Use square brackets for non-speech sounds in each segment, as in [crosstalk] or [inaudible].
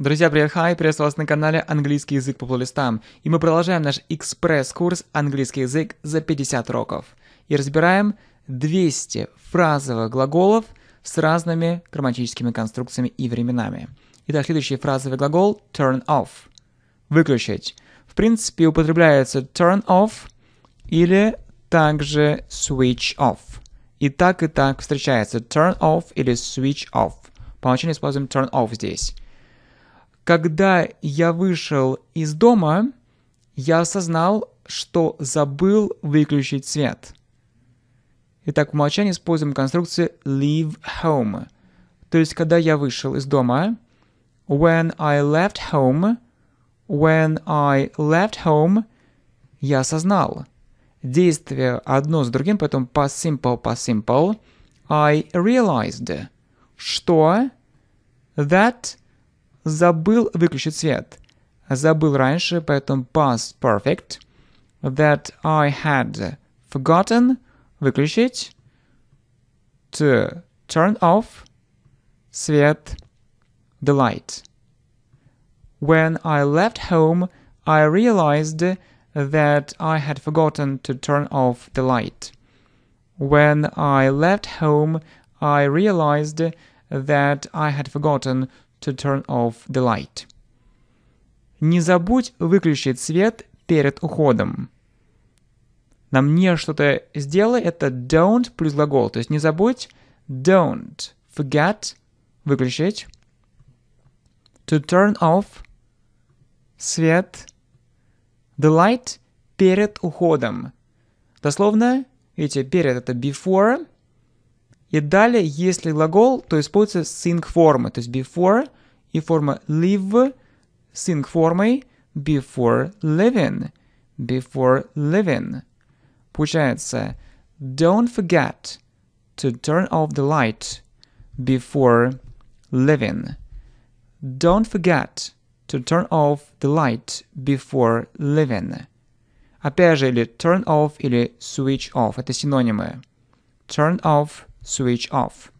Друзья, привет, хай, приветствую вас на канале Английский язык по плейлистам. И мы продолжаем наш экспресс-курс «Английский язык за 50 уроков». И разбираем 200 фразовых глаголов с разными грамматическими конструкциями и временами. Итак, следующий фразовый глагол turn off – выключить. В принципе, употребляется turn off или также switch off. И так и так встречается turn off или switch off. По умолчанию используем turn off здесь – когда я вышел из дома, я осознал, что забыл выключить свет. Итак, в молчании используем конструкцию leave home. То есть, когда я вышел из дома, when I left home, when I left home, я осознал. Действие одно с другим, поэтому по simple, по simple. I realized, что that Забыл выключить свет. Забыл раньше, поэтому past perfect. That I had forgotten. Выключить. To turn off. Свет. The light. When I left home, I realized that I had forgotten to turn off the light. When I left home, I realized that I had forgotten to turn off the light. Не забудь выключить свет перед уходом. На мне что-то сделай, это don't плюс глагол. То есть не забудь don't forget выключить to turn off свет the light перед уходом. Дословно, видите, перед это before, и далее, если глагол, то используется sync форма то есть before и форма live sync формой before living, before living. Получается don't forget to turn off the light before living. Don't forget to turn off the light before living. Опять же, или turn off, или switch off. Это синонимы. Turn off – switch off.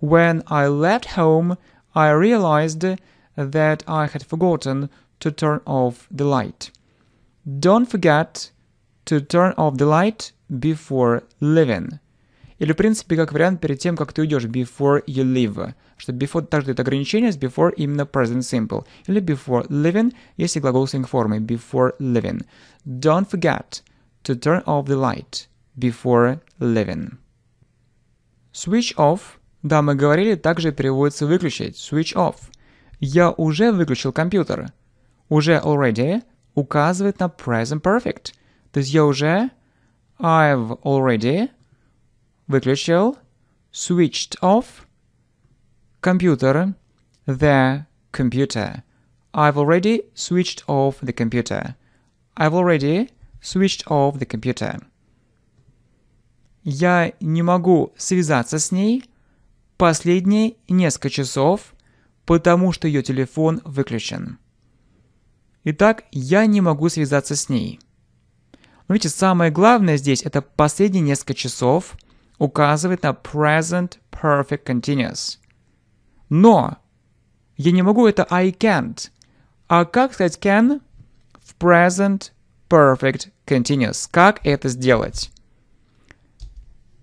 When I left home, I realized that I had forgotten to turn off the light. Don't forget to turn off the light before leaving. Или, в принципе, как вариант перед тем, как ты уйдешь, before you leave. Что before также это ограничение, с before именно present simple. Или before leaving, если глагол с формой before leaving. Don't forget to turn off the light before leaving. Switch off, да, мы говорили, также переводится выключить, switch off. Я уже выключил компьютер. Уже already указывает на present perfect. То есть я уже I've already выключил, switched off, компьютер, the computer. I've already switched off the computer. I've already switched off the computer я не могу связаться с ней последние несколько часов, потому что ее телефон выключен. Итак, я не могу связаться с ней. Но видите, самое главное здесь это последние несколько часов указывает на present perfect continuous. Но я не могу, это I can't. А как сказать can в present perfect continuous? Как это сделать?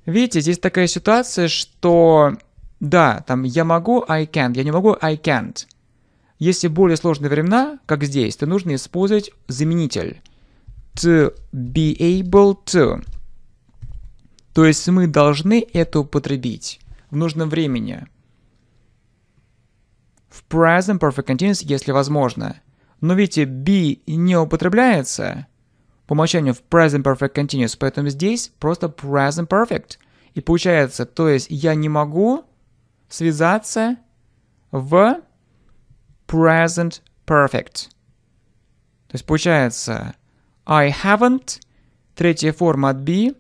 Видите, здесь такая ситуация, что да, там я могу, I can, я не могу, I can't. Если более сложные времена, как здесь, то нужно использовать заменитель to be able to. То есть мы должны это употребить в нужном времени. В present perfect continuous, если возможно. Но видите, be не употребляется по умолчанию в present perfect continuous, поэтому здесь просто present perfect – и получается, то есть я не могу связаться в present perfect. То есть получается I haven't, третья форма от be,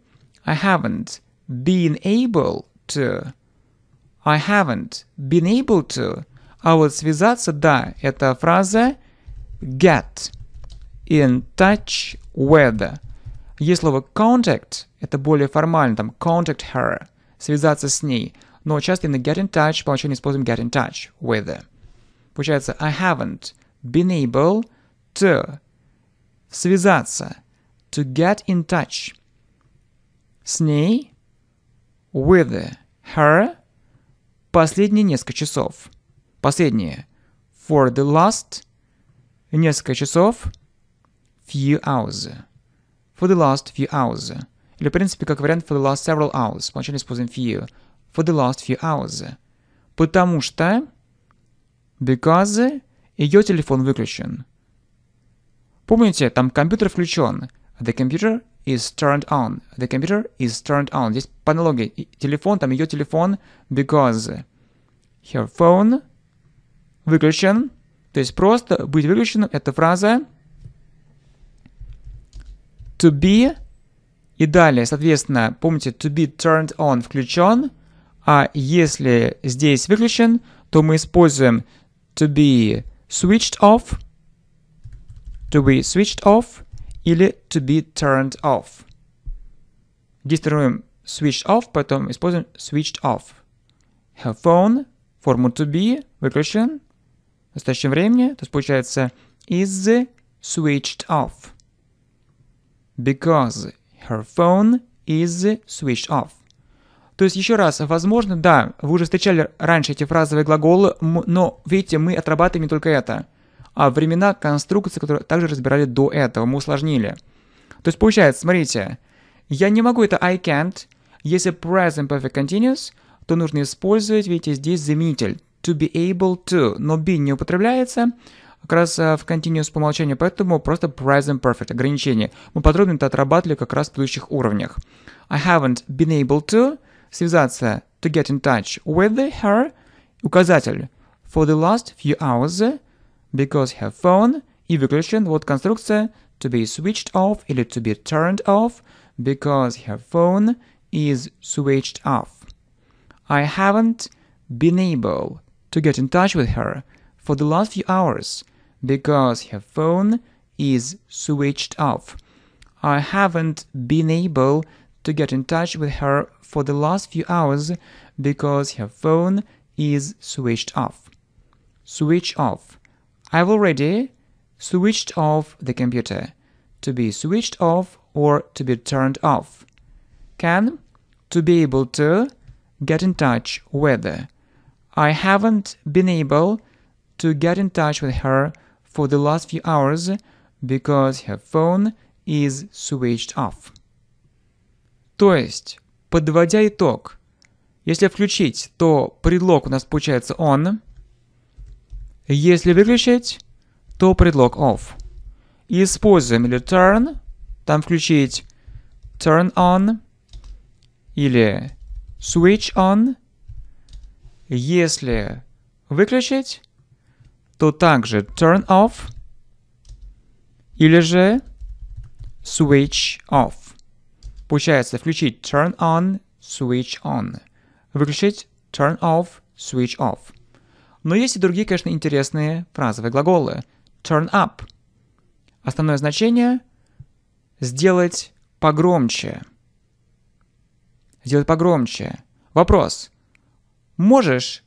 I haven't been able to. I haven't been able to. А вот связаться, да, это фраза get in touch with. Есть слово contact, это более формально, там contact her, связаться с ней. Но часто именно get in touch, получение используем get in touch with. Her. Получается I haven't been able to связаться, to get in touch с ней, with her, последние несколько часов. Последние. For the last несколько часов, few hours for the last few hours. Или, в принципе, как вариант for the last several hours. Вначале используем few. For the last few hours. Потому что... Because ее телефон выключен. Помните, там компьютер включен. The computer is turned on. The computer is turned on. Здесь по аналогии. Телефон, там ее телефон. Because her phone выключен. То есть просто быть выключенным – это фраза to be и далее, соответственно, помните, to be turned on включен, а если здесь выключен, то мы используем to be switched off, to be switched off или to be turned off. Здесь тренируем switched off, потом используем switched off. Her phone, форму to be, выключен в настоящем времени, то есть получается is switched off because her phone is switched off. То есть, еще раз, возможно, да, вы уже встречали раньше эти фразовые глаголы, но, видите, мы отрабатываем не только это, а времена конструкции, которые также разбирали до этого, мы усложнили. То есть, получается, смотрите, я не могу это I can't. Если present perfect continuous, то нужно использовать, видите, здесь заменитель to be able to, но be не употребляется – как раз в Continuous по умолчанию, поэтому просто Present Perfect, ограничение. Мы подробно это отрабатывали как раз в предыдущих уровнях. I haven't been able to связаться, to get in touch with her, указатель for the last few hours, because her phone, и выключен, вот конструкция to be switched off или to be turned off, because her phone is switched off. I haven't been able to get in touch with her for the last few hours because her phone is switched off. I haven't been able to get in touch with her for the last few hours because her phone is switched off. Switch off. I've already switched off the computer. To be switched off or to be turned off. Can to be able to get in touch with. I haven't been able to get in touch with her for the last few hours because her phone is switched off. То есть, подводя итог, если включить, то предлог у нас получается on. Если выключить, то предлог off. И используем или turn, там включить turn on или switch on. Если выключить, то также turn off или же switch off. Получается включить turn on, switch on. Выключить turn off, switch off. Но есть и другие, конечно, интересные фразовые глаголы. Turn up. Основное значение – сделать погромче. Сделать погромче. Вопрос. Можешь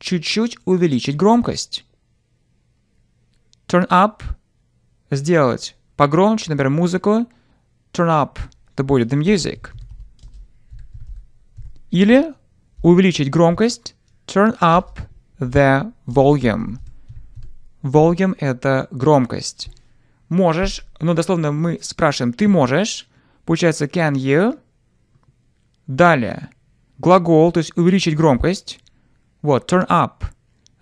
чуть-чуть увеличить громкость? turn up – сделать погромче, например, музыку. Turn up – это будет the music. Или увеличить громкость. Turn up the volume. Volume – это громкость. Можешь, Но, ну, дословно мы спрашиваем «ты можешь». Получается «can you». Далее. Глагол, то есть увеличить громкость. Вот, turn up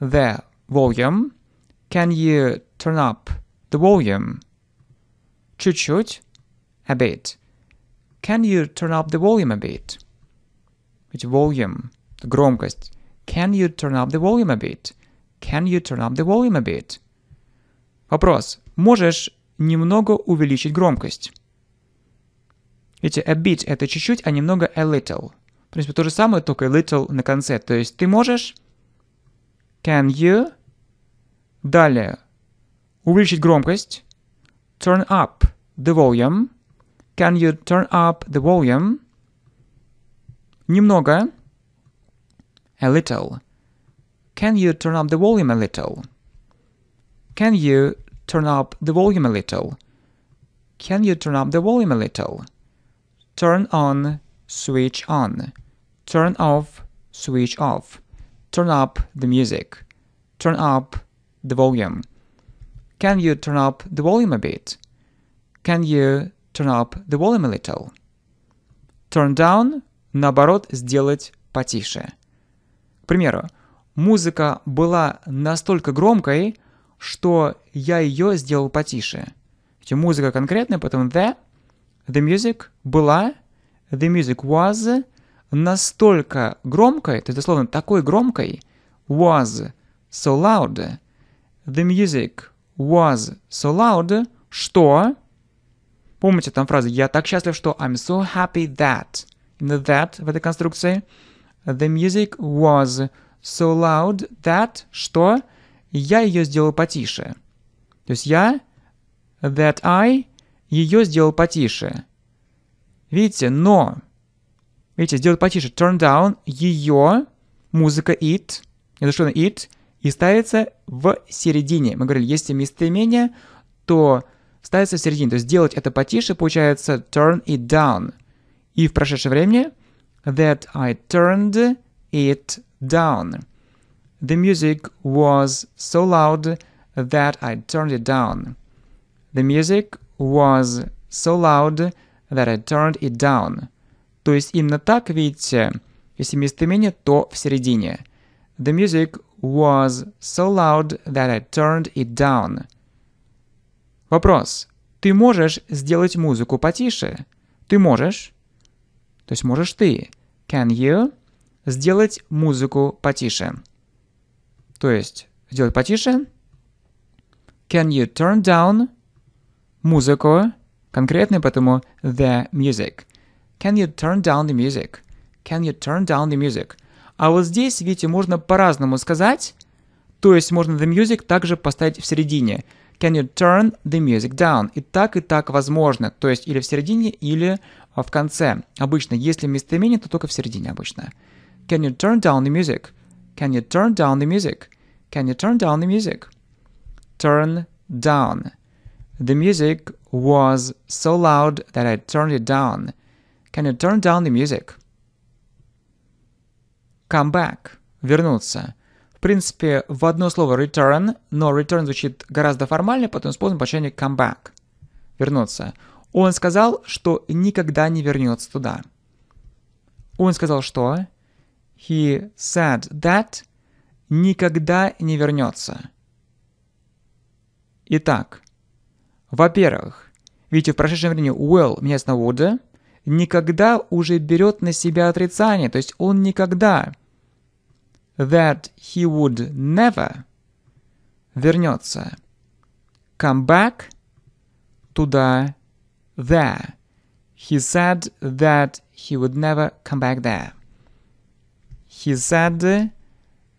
the volume. Can you turn up the volume? Чуть-чуть, a bit. Can you turn up the volume a bit? Ведь volume — громкость. Can you turn up the volume a bit? Can you turn up the volume a bit? Вопрос. Можешь немного увеличить громкость? Видите, a bit — это чуть-чуть, а немного a little. В принципе, то же самое, только little на конце. То есть ты можешь... Can you... Далее. увеличить громкость, turn up the volume, can you turn up the volume, немного, a little, can you turn up the volume a little, can you turn up the volume a little, can you turn up the volume a little, turn on, switch on, turn off, switch off, turn up the music, turn up the volume. Can you turn up the volume a bit? Can you turn up the volume a little? Turn down, наоборот, сделать потише. К примеру, музыка была настолько громкой, что я ее сделал потише. Эти музыка конкретная, потом the, the music была, the music was настолько громкой, то есть дословно такой громкой, was so loud, the music was so loud, что... Помните там фразы «Я так счастлив, что I'm so happy that». Именно that в этой конструкции. The music was so loud that, что я ее сделал потише. То есть я, that I, ее сделал потише. Видите, но, видите, сделал потише, turn down, ее, музыка it, не то что, it, и ставится в середине. Мы говорили, если местоимение, то ставится в середине. То есть сделать это потише получается turn it down. И в прошедшее время that I turned it down. The music was so loud that I turned it down. The music was so loud that I turned it down. То есть именно так, видите, если местоимение, то в середине. The music was so loud that I turned it down. Вопрос. Ты можешь сделать музыку потише? Ты можешь? То есть можешь ты. Can you сделать музыку потише? То есть сделать потише. Can you turn down музыку? Конкретно, потому the music. Can you turn down the music? Can you turn down the music? А вот здесь, видите, можно по-разному сказать. То есть можно the music также поставить в середине. Can you turn the music down? И так, и так возможно. То есть или в середине, или в конце. Обычно, если местоимение, то только в середине обычно. Can you turn down the music? Can you turn down the music? Can you turn down the music? Turn down. The music was so loud that I turned it down. Can you turn down the music? come back – вернуться. В принципе, в одно слово return, но return звучит гораздо формальнее, поэтому используем обращение come back – вернуться. Он сказал, что никогда не вернется туда. Он сказал, что he said that никогда не вернется. Итак, во-первых, видите, в прошедшем времени will меняется на would, никогда уже берет на себя отрицание, то есть он никогда that he would never вернется. Come back туда, there. He said that he would never come back there. He said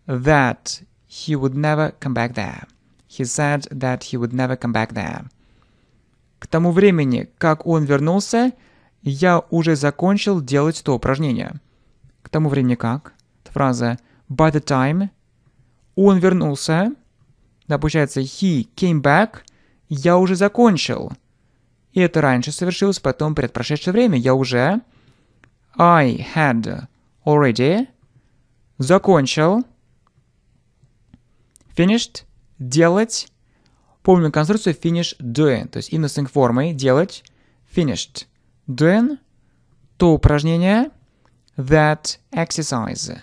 that he would never come back there. He said that he would never come back there. К тому времени, как он вернулся, я уже закончил делать то упражнение. К тому времени как? Фраза by the time он вернулся, да, получается he came back, я уже закончил. И это раньше совершилось, потом предпрошедшее время я уже I had already закончил finished делать Помню конструкцию finish doing, то есть иносинг формой делать finished. doing то упражнение, that exercise.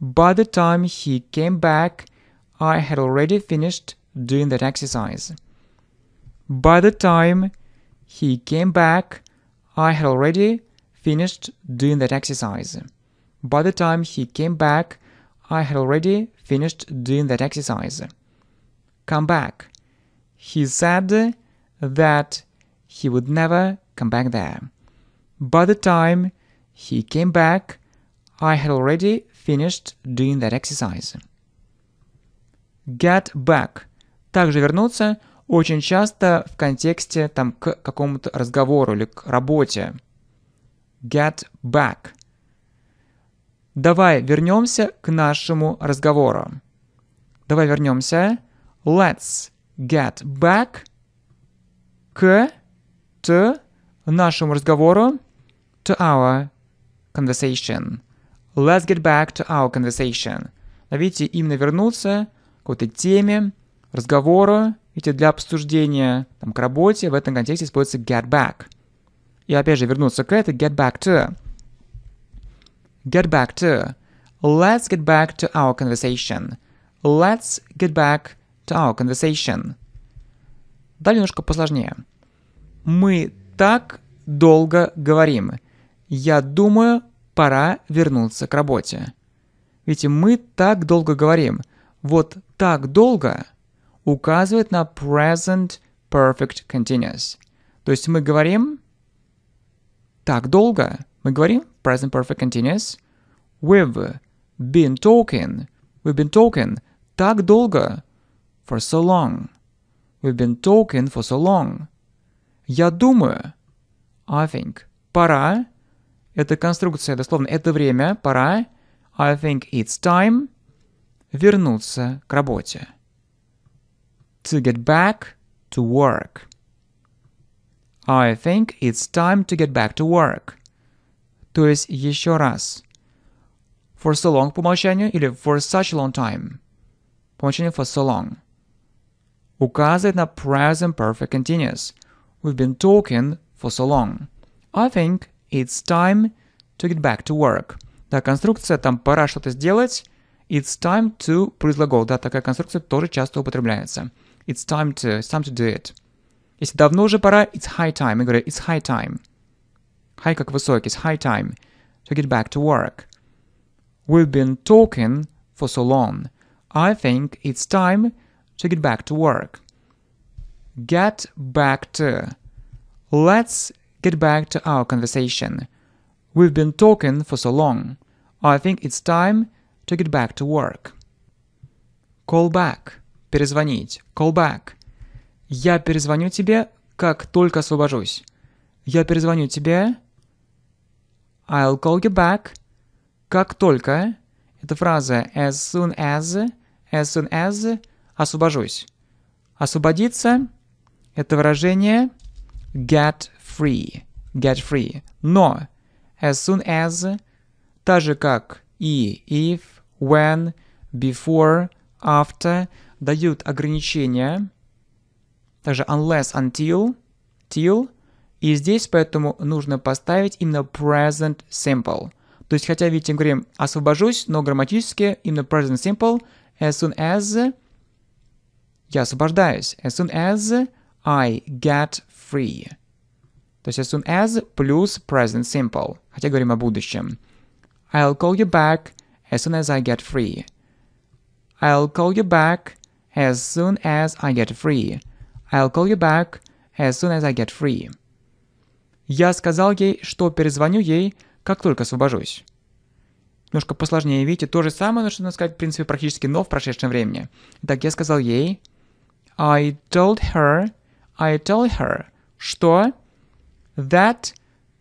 By the time he came back, I had already finished doing that exercise. By the time he came back, I had already finished doing that exercise. By the time he came back, I had already finished doing that exercise. Come back. He said that he would never come back there. By the time he came back, I had already finished doing that exercise. Get back. Также вернуться очень часто в контексте там, к какому-то разговору или к работе. Get back. Давай вернемся к нашему разговору. Давай вернемся. Let's get back к т нашему разговору to our conversation. Let's get back to our conversation. А видите, именно вернуться к какой-то теме, разговору, видите, для обсуждения, там, к работе, в этом контексте используется get back. И опять же, вернуться к этой get back to. Get back to. Let's get back to our conversation. Let's get back to our conversation. Далее немножко посложнее. Мы так долго говорим. Я думаю, пора вернуться к работе. Ведь мы так долго говорим. Вот так долго указывает на present perfect continuous. То есть мы говорим так долго. Мы говорим present perfect continuous. We've been talking. We've been talking так долго. For so long. We've been talking for so long. Я думаю. I think. Пора. Это конструкция, дословно, это время, пора. I think it's time. Вернуться к работе. To get back to work. I think it's time to get back to work. То есть еще раз. For so long по умолчанию или for such a long time. По умолчанию for so long. Указывает на present perfect continuous. We've been talking for so long. I think it's time to get back to work. Да, конструкция там пора что-то сделать. It's time to призлагол. Да, такая конструкция тоже часто употребляется. It's time to, it's time to do it. Если давно уже пора, it's high time. Я говорю, it's high time. High как высокий, it's high time to get back to work. We've been talking for so long. I think it's time to get back to work. get back to. Let's get back to our conversation. We've been talking for so long. I think it's time to get back to work. Call back. Перезвонить. Call back. Я перезвоню тебе, как только освобожусь. Я перезвоню тебе. I'll call you back. Как только. Это фраза as soon as, as soon as, освобожусь. Освободиться это выражение get free. Get free. Но as soon as, так же как и if, when, before, after, дают ограничения, также unless, until, till, и здесь поэтому нужно поставить именно present simple. То есть, хотя, видите, мы говорим «освобожусь», но грамматически именно present simple as soon as я освобождаюсь. As soon as I get free. То есть as soon as плюс present simple, хотя говорим о будущем. I'll call you back as soon as I get free. I'll call you back as soon as I get free. I'll call you back as soon as I get free. Я сказал ей, что перезвоню ей, как только освобожусь. Немножко посложнее, видите, то же самое, но что надо сказать, в принципе, практически но в прошедшем времени. Так я сказал ей I told her I tell her, что that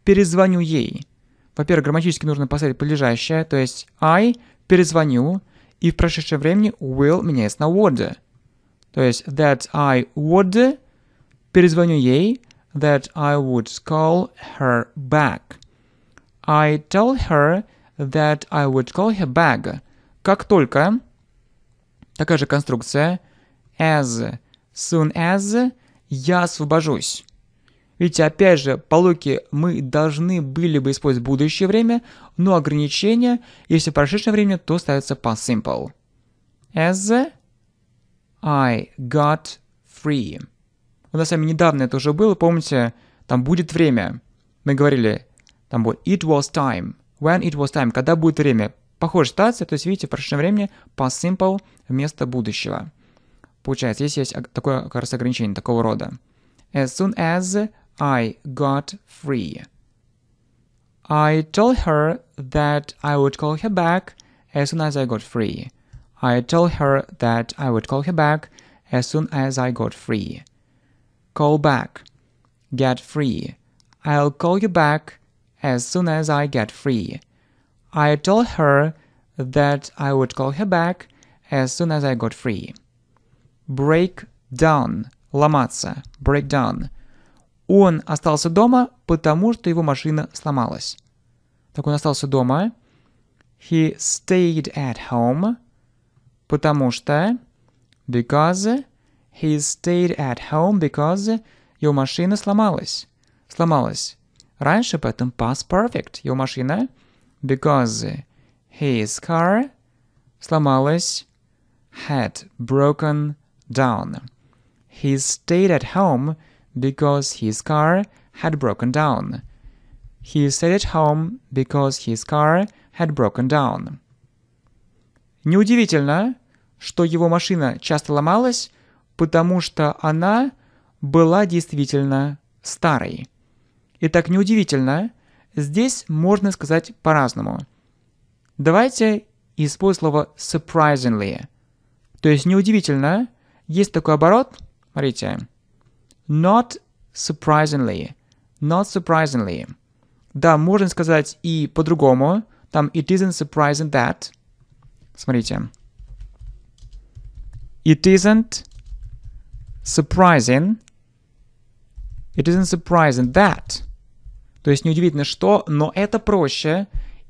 перезвоню ей. Во-первых, грамматически нужно поставить подлежащее, то есть I перезвоню, и в прошедшем времени will меняется на would. То есть that I would перезвоню ей, that I would call her back. I tell her that I would call her back. Как только, такая же конструкция, as, soon as, я освобожусь. Ведь опять же, по логике мы должны были бы использовать будущее время, но ограничение, если прошедшее время, то ставится по simple. As I got free. У нас с вами недавно это уже было, помните, там будет время. Мы говорили, там будет it was time, when it was time, когда будет время. Похожая ситуация, то есть видите, в прошедшем времени по simple вместо будущего. Получается, здесь есть такое, как раз, ограничение такого рода. As soon as I got free. I told her that I would call her back as soon as I got free. I told her that I would call her back as soon as I got free. Call back. Get free. I'll call you back as soon as I get free. I told her that I would call her back as soon as I got free. break down, ломаться, break down. Он остался дома, потому что его машина сломалась. Так он остался дома. He stayed at home, потому что... Because he stayed at home because его машина сломалась. Сломалась. Раньше, поэтому past perfect. Его машина because his car сломалась had broken down. He stayed at home because his car had broken down. He stayed at home because his car had broken down. Неудивительно, что его машина часто ломалась, потому что она была действительно старой. Итак, неудивительно, здесь можно сказать по-разному. Давайте используем слово surprisingly. То есть неудивительно, есть такой оборот, смотрите, not surprisingly, not surprisingly. Да, можно сказать и по-другому, там it isn't surprising that, смотрите, it isn't surprising, it isn't surprising that, то есть неудивительно что, но это проще,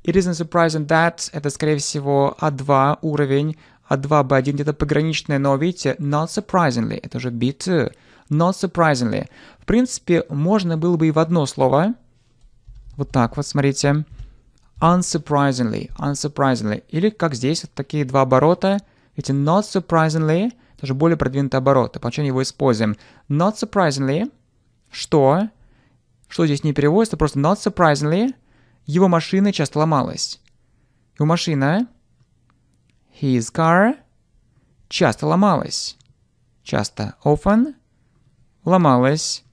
It isn't surprising that это, скорее всего, А2 уровень, а 2B1 где-то пограничное, но видите, not surprisingly, это уже B2, not surprisingly. В принципе, можно было бы и в одно слово, вот так вот, смотрите, unsurprisingly, unsurprisingly, или как здесь, вот такие два оборота, эти not surprisingly, это же более продвинутые обороты, получение его используем. Not surprisingly, что, что здесь не переводится, просто not surprisingly, его машина часто ломалась. Его машина His car часто ломалась. Часто often ломалась.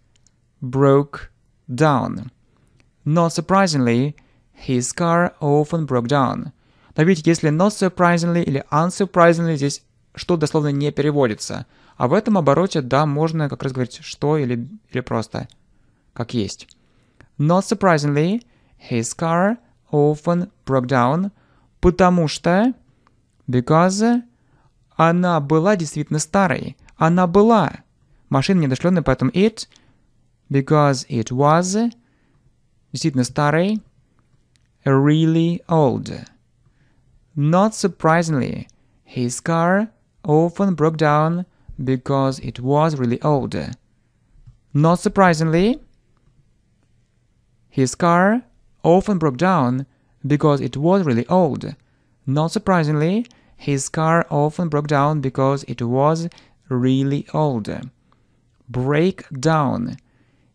Broke down. Not surprisingly, his car often broke down. Но ведь если not surprisingly или unsurprisingly здесь что дословно не переводится. А в этом обороте, да, можно как раз говорить что или, или просто как есть. Not surprisingly, his car often broke down, потому что Because она была действительно старой. Она была. Машина недошленная, поэтому it. Because it was действительно старой. Really old. Not surprisingly, his car often broke down because it was really old. Not surprisingly, his car often broke down because it was really old. Not surprisingly, his car often broke down because it was really old. Break down.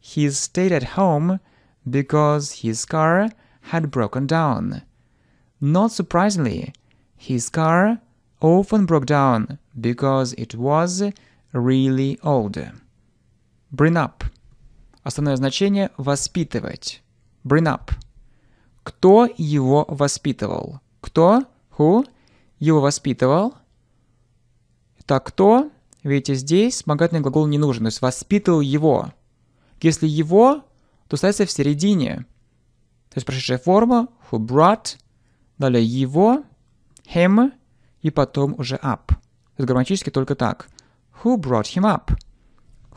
He stayed at home because his car had broken down. Not surprisingly, his car often broke down because it was really old. Bring up. Основное значение «воспитывать». Bring up. Кто его воспитывал? Кто Who? Его воспитывал. Так кто? Видите, здесь вспомогательный глагол не нужен, то есть воспитывал его. Если его, то ставится в середине. То есть прошедшая форма who brought, далее его, him и потом уже up. То есть грамматически только так. Who brought him up?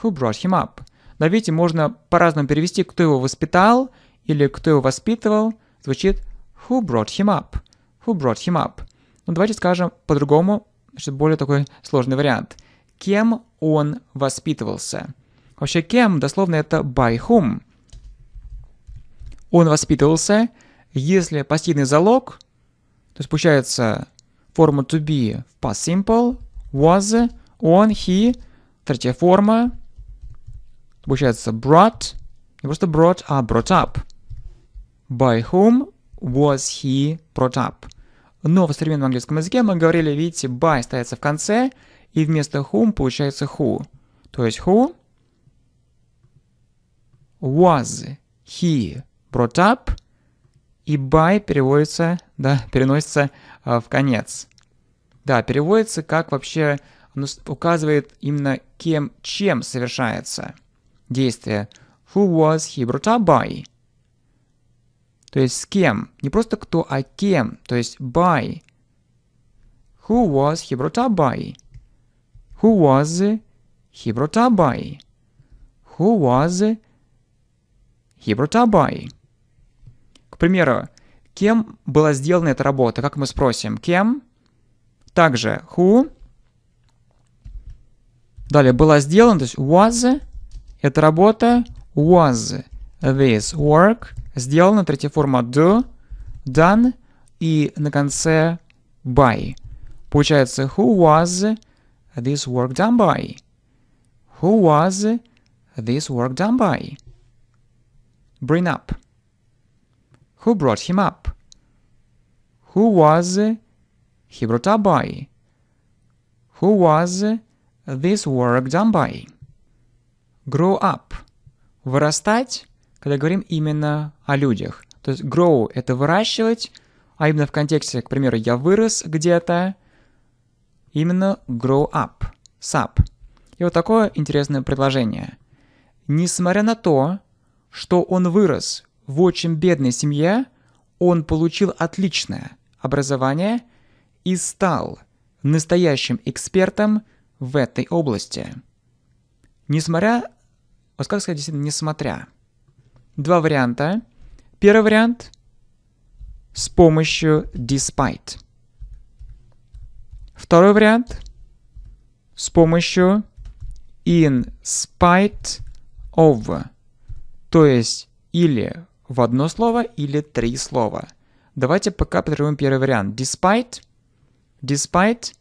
Who brought him up? Да, видите, можно по-разному перевести, кто его воспитал или кто его воспитывал. Звучит who brought him up who brought him up. Но ну, давайте скажем по-другому, значит, более такой сложный вариант. Кем он воспитывался? Вообще, кем, дословно, это by whom. Он воспитывался, если пассивный залог, то есть получается форма to be в past simple, was, он, he, третья форма, получается brought, не просто brought, а brought up. By whom was he brought up. Но в современном английском языке мы говорили, видите, by ставится в конце, и вместо whom получается who. То есть who was he brought up, и by переводится, да, переносится э, в конец. Да, переводится как вообще указывает именно кем, чем совершается действие. Who was he brought up by? то есть с кем. Не просто кто, а кем, то есть by. Who was he brought up by? Who was he brought up by? Who was he brought up by? К примеру, кем была сделана эта работа? Как мы спросим? Кем? Также who. Далее, была сделана, то есть was эта работа, was this work сделана, третья форма do, done и на конце by. Получается, who was this work done by? Who was this work done by? Bring up. Who brought him up? Who was he brought up by? Who was this work done by? Grow up. Вырастать когда говорим именно о людях. То есть grow — это выращивать, а именно в контексте, к примеру, я вырос где-то, именно grow up, sap. И вот такое интересное предложение. Несмотря на то, что он вырос в очень бедной семье, он получил отличное образование и стал настоящим экспертом в этой области. Несмотря, вот как сказать, действительно несмотря – два варианта. Первый вариант с помощью despite. Второй вариант с помощью in spite of. То есть или в одно слово, или три слова. Давайте пока попробуем первый вариант. Despite. Despite.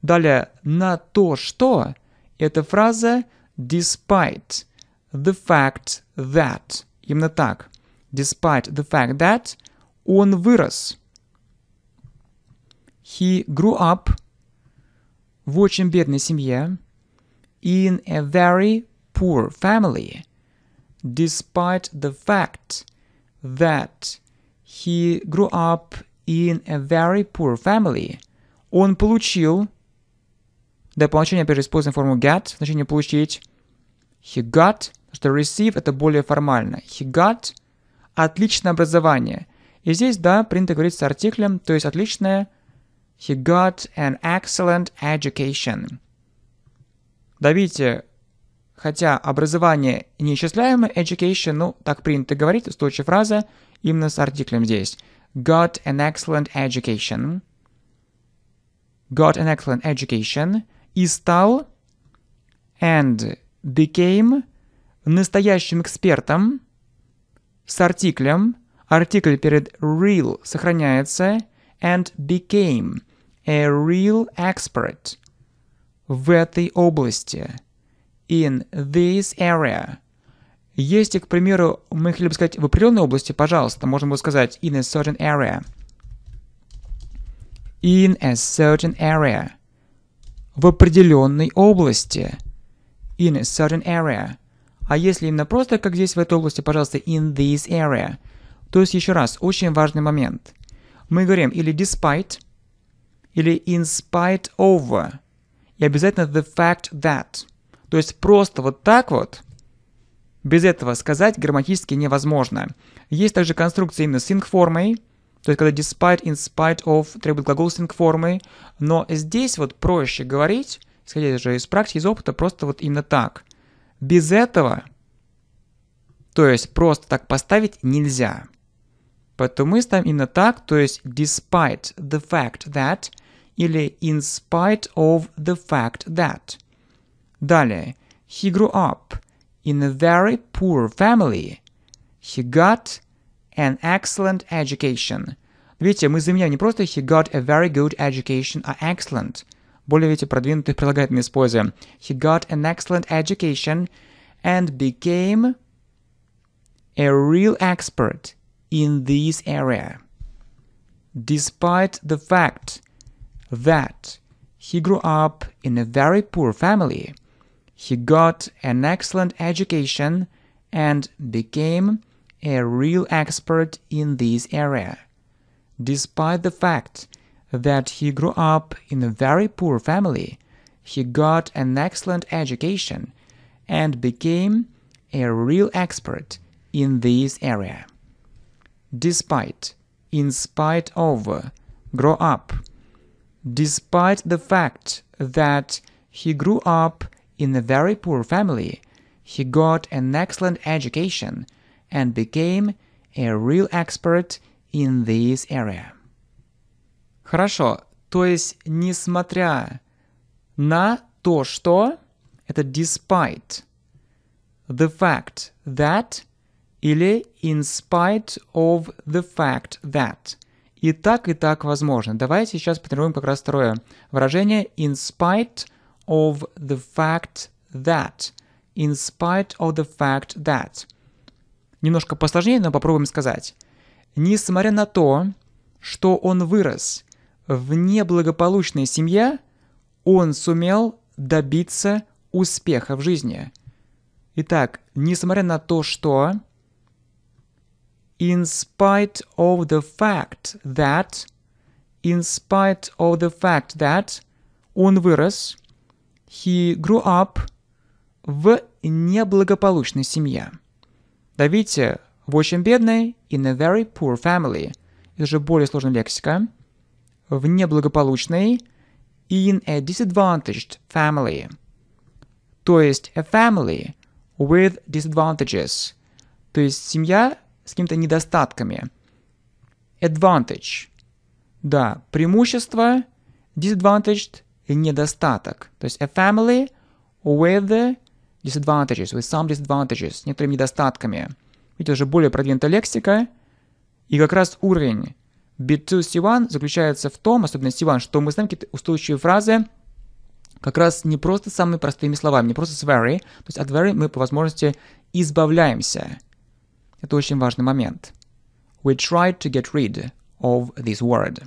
Далее на то, что. Это фраза despite the fact that. Именно так. Despite the fact that он вырос. He grew up в очень бедной семье. In a very poor family. Despite the fact that he grew up in a very poor family. Он получил... Для получения опять же используем форму get, значение получить. He got что receive это более формально. He got – отличное образование. И здесь, да, принято говорить с артиклем, то есть отличное. He got an excellent education. Да, видите, хотя образование неисчисляемое, education, ну, так принято говорить, устойчивая фраза, именно с артиклем здесь. Got an excellent education. Got an excellent education. И стал and became – настоящим экспертом с артиклем. Артикль перед real сохраняется. And became a real expert в этой области. In this area. Если, к примеру, мы хотели бы сказать в определенной области, пожалуйста, можно было сказать in a certain area. In a certain area. В определенной области. In a certain area. А если именно просто, как здесь в этой области, пожалуйста, in this area. То есть еще раз, очень важный момент. Мы говорим или despite, или in spite of. И обязательно the fact that. То есть просто вот так вот, без этого сказать грамматически невозможно. Есть также конструкция именно с инг-формой, то есть когда despite, in spite of требует глагол с инг-формой, но здесь вот проще говорить, исходя же из практики, из опыта, просто вот именно так – без этого, то есть просто так поставить нельзя. Поэтому мы ставим именно так, то есть despite the fact that или in spite of the fact that. Далее. He grew up in a very poor family. He got an excellent education. Видите, мы заменяем не просто he got a very good education, а excellent – более эти продвинутых прилагательных используем. He got an excellent education and became a real expert in this area. Despite the fact that he grew up in a very poor family, he got an excellent education and became a real expert in this area. Despite the fact that he grew up in a very poor family, he got an excellent education and became a real expert in this area. Despite, in spite of, grow up. Despite the fact that he grew up in a very poor family, he got an excellent education and became a real expert in this area. Хорошо, то есть несмотря на то, что это despite the fact that или in spite of the fact that. И так, и так возможно. Давайте сейчас потренируем как раз второе выражение in spite of the fact that. In spite of the fact that. Немножко посложнее, но попробуем сказать. Несмотря на то, что он вырос в неблагополучной семье он сумел добиться успеха в жизни. Итак, несмотря на то, что in spite of the fact that in spite of the fact that он вырос he grew up в неблагополучной семье. Да видите, в очень бедной in a very poor family. Это же более сложная лексика в неблагополучной in a disadvantaged family. То есть a family with disadvantages. То есть семья с какими-то недостатками. Advantage. Да, преимущество, disadvantaged – недостаток. То есть a family with disadvantages, with some disadvantages, с некоторыми недостатками. Видите, уже более продвинутая лексика. И как раз уровень B2 C1 заключается в том, особенно C1, что мы знаем какие-то устойчивые фразы, как раз не просто самыми простыми словами, не просто с very, то есть от very мы по возможности избавляемся. Это очень важный момент. We tried to get rid of this word.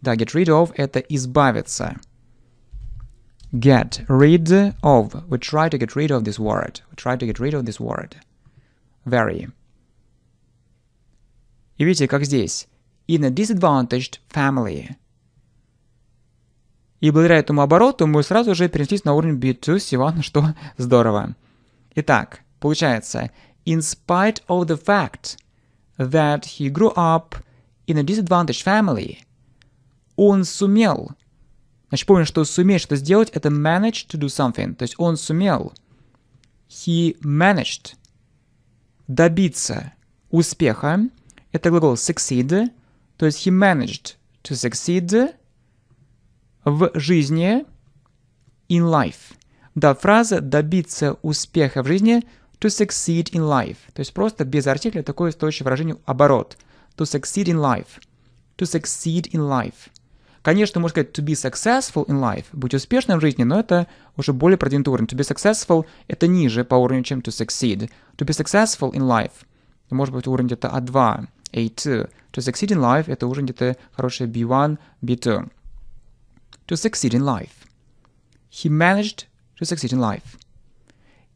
Да, get rid of — это избавиться. Get rid of. We try to get rid of this word. We try to get rid of this word. Very. И видите, как здесь in a disadvantaged family. И благодаря этому обороту мы сразу же перенеслись на уровень B2 Сивана, [laughs] что здорово. Итак, получается, in spite of the fact that he grew up in a disadvantaged family, он сумел. Значит, помню, что суметь что-то сделать, это manage to do something. То есть он сумел. He managed добиться успеха. Это глагол succeed то есть he managed to succeed в жизни in life. Да, фраза «добиться успеха в жизни» to succeed in life. То есть просто без артикля такое стоящее выражение оборот. To succeed in life. To succeed in life. Конечно, можно сказать to be successful in life, быть успешным в жизни, но это уже более продвинутый уровень. To be successful — это ниже по уровню, чем to succeed. To be successful in life — может быть уровень где-то А2. A2. To succeed in life – это уже где-то хорошее B1, B2. To succeed in life. He managed to succeed in life.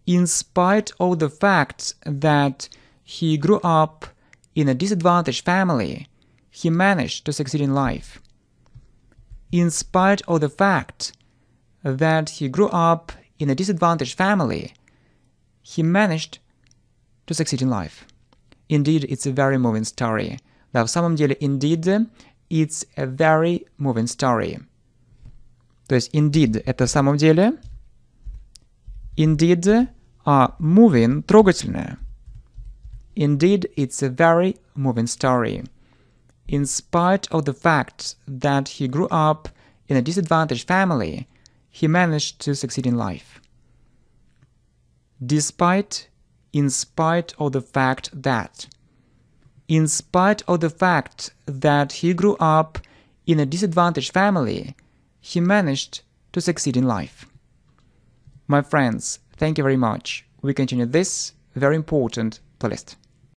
In spite of the fact that he grew up in a disadvantaged family, he managed to succeed in life. In spite of the fact that he grew up in a disadvantaged family, he managed to succeed in life. Indeed, it's a very moving story. Да, в самом деле, indeed, it's a very moving story. То есть indeed — это в самом деле. Indeed, а moving — трогательное. Indeed, it's a very moving story. In spite of the fact that he grew up in a disadvantaged family, he managed to succeed in life. Despite in spite of the fact that. In spite of the fact that he grew up in a disadvantaged family, he managed to succeed in life. My friends, thank you very much. We continue this very important playlist.